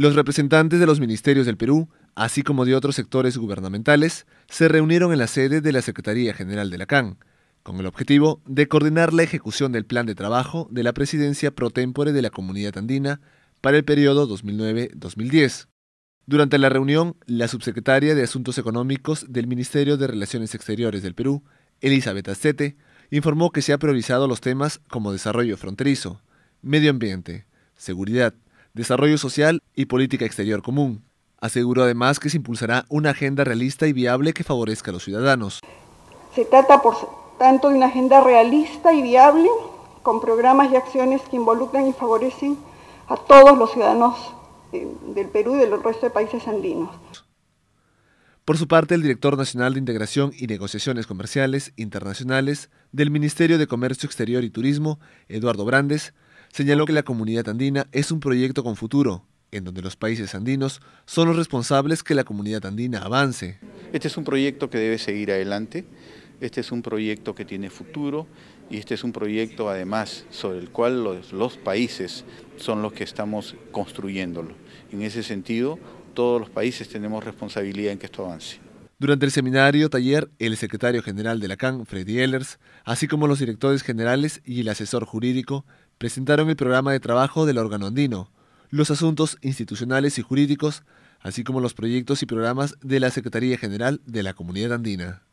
Los representantes de los ministerios del Perú, así como de otros sectores gubernamentales, se reunieron en la sede de la Secretaría General de la CAN, con el objetivo de coordinar la ejecución del plan de trabajo de la presidencia pro tempore de la comunidad andina para el periodo 2009-2010. Durante la reunión, la subsecretaria de Asuntos Económicos del Ministerio de Relaciones Exteriores del Perú, Elizabeth Astete, informó que se ha priorizado los temas como desarrollo fronterizo, medio ambiente, seguridad, Desarrollo Social y Política Exterior Común. Aseguró además que se impulsará una agenda realista y viable que favorezca a los ciudadanos. Se trata, por tanto, de una agenda realista y viable con programas y acciones que involucran y favorecen a todos los ciudadanos eh, del Perú y del resto de países andinos. Por su parte, el director nacional de Integración y Negociaciones Comerciales Internacionales del Ministerio de Comercio Exterior y Turismo, Eduardo Brandes, Señaló que la comunidad andina es un proyecto con futuro, en donde los países andinos son los responsables que la comunidad andina avance. Este es un proyecto que debe seguir adelante, este es un proyecto que tiene futuro y este es un proyecto además sobre el cual los, países son los que estamos construyéndolo. En ese sentido, todos los países tenemos responsabilidad en que esto avance. Durante el seminario taller, el secretario general de la CAN, Freddy ellers así como los directores generales y el asesor jurídico, presentaron el programa de trabajo del órgano andino, los asuntos institucionales y jurídicos, así como los proyectos y programas de la Secretaría General de la Comunidad Andina.